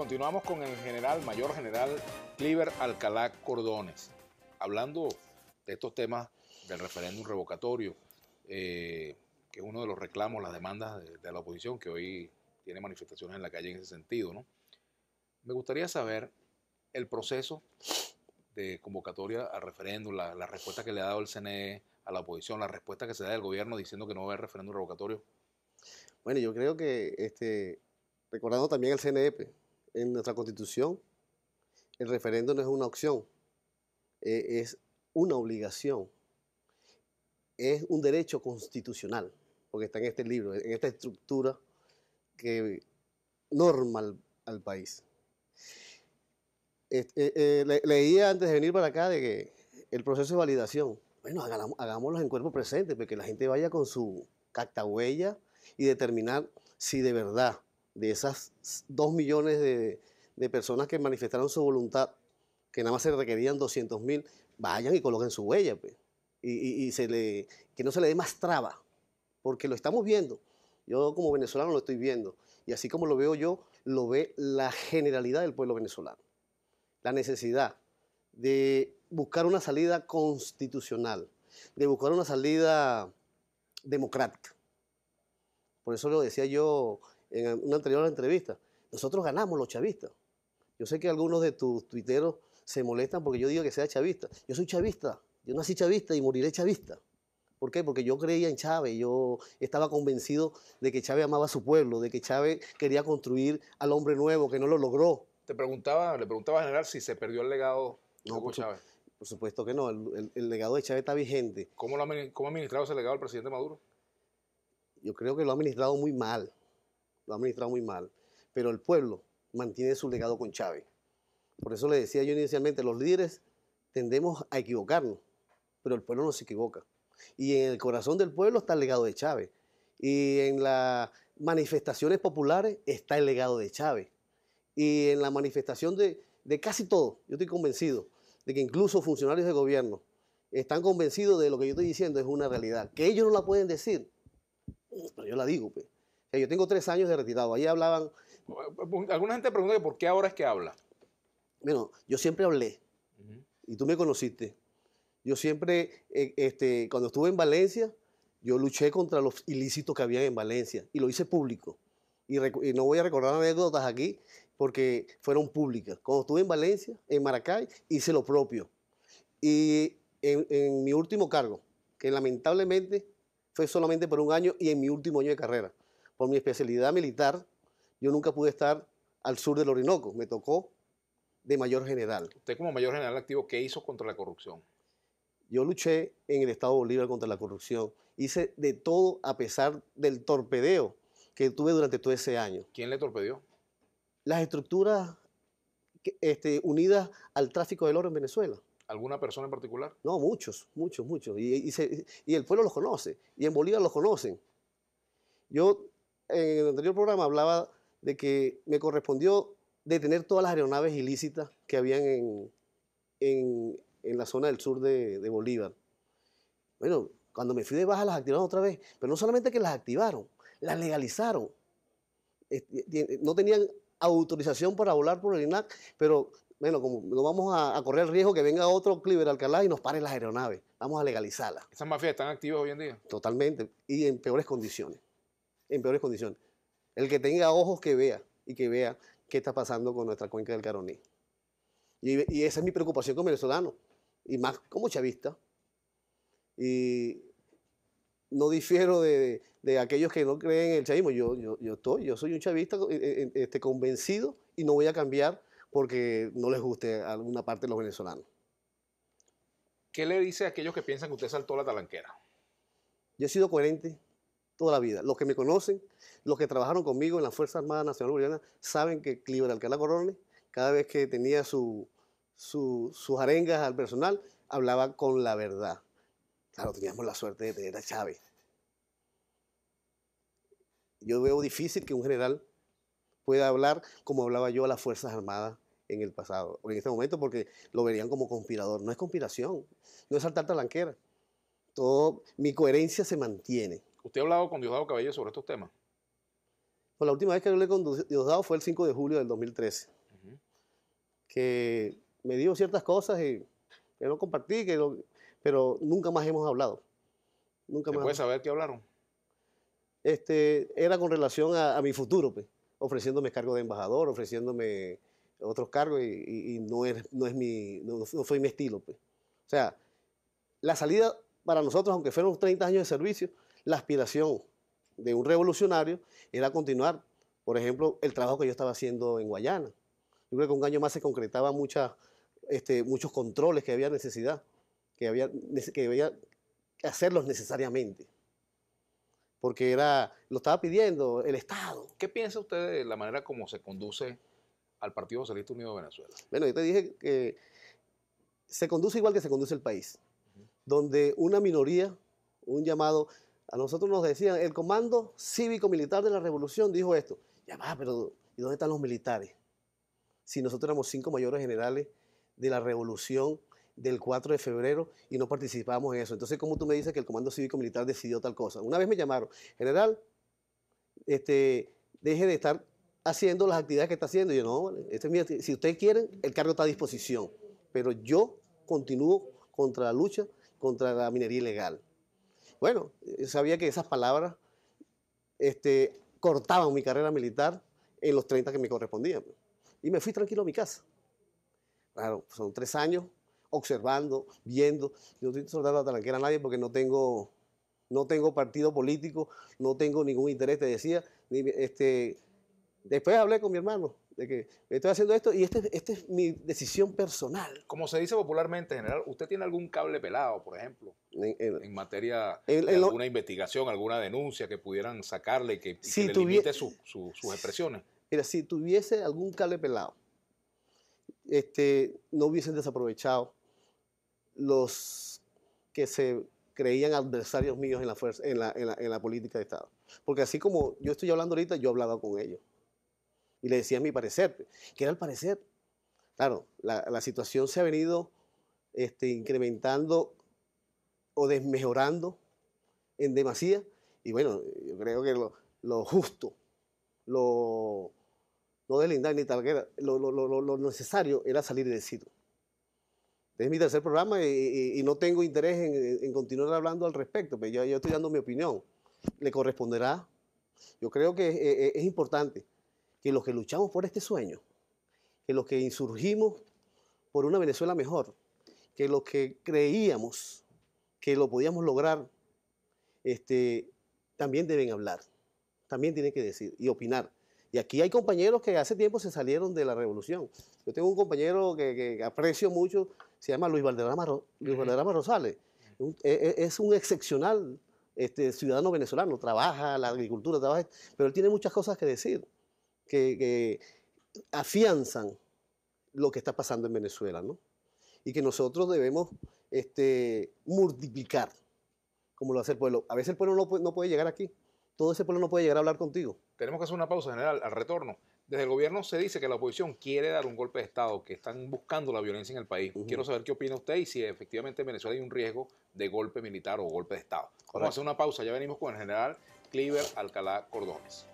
continuamos con el general, mayor general Cliver Alcalá Cordones, hablando de estos temas del referéndum revocatorio, eh, que es uno de los reclamos, las demandas de, la oposición, que hoy tiene manifestaciones en la calle en ese sentido. ¿no? Me gustaría saber el proceso de convocatoria al referéndum, la, respuesta que le ha dado el CNE a la oposición, la respuesta que se da del gobierno diciendo que no va a haber referéndum revocatorio. Bueno, yo creo que este, recordando también el CNEP, pues, en nuestra constitución, el referendo no es una opción, e, es una obligación, es un derecho constitucional, porque está en este libro, en esta estructura que norma al, país. Eh, eh, leía antes de venir para acá de que el proceso de validación, bueno, hagamos, hagámoslo en cuerpo presente, que la gente vaya con su huella y determinar si de verdad de esas dos millones de, personas que manifestaron su voluntad, que nada más se requerían 200 mil, vayan y coloquen su huella, pues. y, se le, que no se le dé más traba, porque lo estamos viendo. Yo como venezolano lo estoy viendo, y así como lo veo yo, lo ve la generalidad del pueblo venezolano. La necesidad de buscar una salida constitucional, de buscar una salida democrática. Por eso lo decía yo en una anterior entrevista. Nosotros ganamos los chavistas. Yo sé que algunos de tus tuiteros se molestan porque yo digo que sea chavista. Yo soy chavista. Yo nací chavista y moriré chavista. ¿Por qué? Porque yo creía en Chávez, yo estaba convencido de que Chávez amaba a su pueblo, de que Chávez quería construir al hombre nuevo, que no lo logró. Te preguntaba, le preguntaba a general si se perdió el legado de Chávez. por supuesto que no, el, legado de Chávez está vigente. ¿Cómo, lo ¿Cómo ha administrado ese legado el presidente Maduro? Yo creo que lo ha administrado muy mal lo ha administrado muy mal, pero el pueblo mantiene su legado con Chávez. Por eso le decía yo inicialmente, los líderes tendemos a equivocarnos, pero el pueblo no se equivoca. Y en el corazón del pueblo está el legado de Chávez. Y en las manifestaciones populares está el legado de Chávez. Y en la manifestación de, casi todo, yo estoy convencido de que incluso funcionarios de gobierno están convencidos de lo que yo estoy diciendo es una realidad. Que ellos no la pueden decir, pero yo la digo. Pues. Eh, yo tengo tres años de retirado. Ahí hablaban. Alguna gente pregunta por qué ahora es que habla. Bueno, yo siempre hablé. Y tú me conociste. Yo siempre, eh, este, cuando estuve en Valencia, yo luché contra los ilícitos que había en Valencia. Y lo hice público. Y, no voy a recordar anécdotas aquí porque fueron públicas. Cuando estuve en Valencia, en Maracay, hice lo propio. Y en mi último cargo, que lamentablemente fue solamente por un año y en mi último año de carrera por mi especialidad militar, yo nunca pude estar al sur del Orinoco, me tocó de mayor general. Usted como mayor general activo, ¿qué hizo contra la corrupción? Yo luché en el Estado Bolívar contra la corrupción, hice de todo a pesar del torpedeo que tuve durante todo ese año. ¿Quién le torpedeó? Las estructuras este, unidas al tráfico del oro en Venezuela. ¿Alguna persona en particular? No, muchos, muchos, muchos. Y, el pueblo los conoce. Y en Bolívar los conocen. Yo en el anterior programa hablaba de que me correspondió detener todas las aeronaves ilícitas que habían en, la zona del sur de, Bolívar. Bueno, cuando me fui de baja las activaron otra vez, pero no solamente que las activaron, las legalizaron. No tenían autorización para volar por el INAC, pero bueno, como no vamos a, correr el riesgo que venga otro Cliver Alcalá y nos paren las aeronaves, vamos a legalizarlas. ¿Esas mafias están activas hoy en día? Totalmente, y en peores condiciones en peores condiciones. El que tenga ojos que vea y que vea qué está pasando con nuestra cuenca del Caroní. Y, esa es mi preocupación como venezolano, y más como chavista. Y no difiero de, aquellos que no creen en el chavismo. Yo, estoy, yo soy un chavista eh, eh, este, convencido y no voy a cambiar porque no les guste a alguna parte de los venezolanos. ¿Qué le dice a aquellos que piensan que usted saltó la talanquera? Yo he sido coherente toda la vida. Los que me conocen, los que trabajaron conmigo en la Fuerza Armada Nacional Boliviana, saben que Cliver Alcalá Corone, cada vez que tenía sus arengas al personal, hablaba con la verdad. Claro, teníamos la suerte de tener a Chávez. Yo veo difícil que un general pueda hablar como hablaba yo a las Fuerzas Armadas en el pasado, en este momento, porque lo verían como conspirador. No es conspiración, no es saltar talanquera. Todo, mi coherencia se mantiene. ¿Usted ha hablado con Diosdado Cabello sobre estos temas? Pues la última vez que hablé con Diosdado fue el 5 de julio del 2013. Que me dijo ciertas cosas y que no compartí, que pero nunca más hemos hablado. Nunca más puede saber qué hablaron? Este, era con relación a, mi futuro, pues, ofreciéndome cargo de embajador, ofreciéndome otros cargos y, no, es, no, es mi, no, fue mi estilo. Pues. O sea, la salida para nosotros, aunque fueron 30 años de servicio, la aspiración de un revolucionario era continuar, por ejemplo, el trabajo que yo estaba haciendo en Guayana. Yo creo que un año más se concretaba este, muchos controles que había necesidad, que había que hacerlos necesariamente. Porque era, lo estaba pidiendo el Estado. ¿Qué piensa usted de la manera como se conduce al Partido Socialista Unido de Venezuela? Bueno, yo te dije que se conduce igual que se conduce el país, donde una minoría, un llamado a nosotros nos decían, el Comando Cívico-Militar de la Revolución dijo esto. Ya va, pero ¿y dónde están los militares? Si nosotros éramos cinco mayores generales de la Revolución del 4 de febrero y no participábamos en eso. Entonces, ¿cómo tú me dices que el Comando Cívico-Militar decidió tal cosa? Una vez me llamaron, general, este, deje de estar haciendo las actividades que está haciendo. Y yo, no, este si ustedes quieren, el cargo está a disposición. Pero yo continúo contra la lucha contra la minería ilegal. Bueno, eh, sabía que esas palabras este, cortaban mi carrera militar en los 30 que me correspondían. Y me fui tranquilo a mi casa. Claro, son tres años observando, viendo. Yo no estoy soldado a talanquera a nadie porque no tengo, no tengo partido político, no tengo ningún interés, te decía. Ni, este, Después hablé con mi hermano de que estoy haciendo esto y esta este es mi decisión personal. Como se dice popularmente, general, ¿usted tiene algún cable pelado, por ejemplo, en, materia de alguna investigación, alguna denuncia que pudieran sacarle y que, le limite sus expresiones? Mira, si tuviese algún cable pelado, este, no hubiesen desaprovechado los que se creían adversarios míos en la, en la política de Estado. Porque así como yo estoy hablando ahorita, yo he hablado con ellos y le decía mi parecer, que era el parecer. Claro, la, la situación se ha venido este, incrementando o desmejorando en demasía y bueno, yo creo que lo, justo, lo, no deslindar ni tal lo, lo, lo, necesario era salir de sitio. Este es mi tercer programa y, no tengo interés en, continuar hablando al respecto, pero pues yo, yo, estoy dando mi opinión. Le corresponderá. Yo creo que es importante que los que luchamos por este sueño, que los que insurgimos por una Venezuela mejor, que los que creíamos que lo podíamos lograr, este, también deben hablar, también tienen que decir y opinar. Y aquí hay compañeros que hace tiempo se salieron de la revolución. Yo tengo un compañero que, aprecio mucho, se llama Luis Valderrama, Rosales. E, e, es un excepcional este, ciudadano venezolano, trabaja en la agricultura, trabaja, pero él tiene muchas cosas que decir que, afianzan lo que está pasando en Venezuela, ¿no? Y que nosotros debemos este, multiplicar, como lo hace el pueblo. A veces el pueblo no puede, llegar aquí, todo ese pueblo no puede llegar a hablar contigo. Tenemos que hacer una pausa, general, al retorno. Desde el gobierno se dice que la oposición quiere dar un golpe de Estado, que están buscando la violencia en el país. Quiero saber qué opina usted y si efectivamente en Venezuela hay un riesgo de golpe militar o golpe de Estado. Vamos a hacer una pausa, ya venimos con el general Cliver Alcalá Cordones.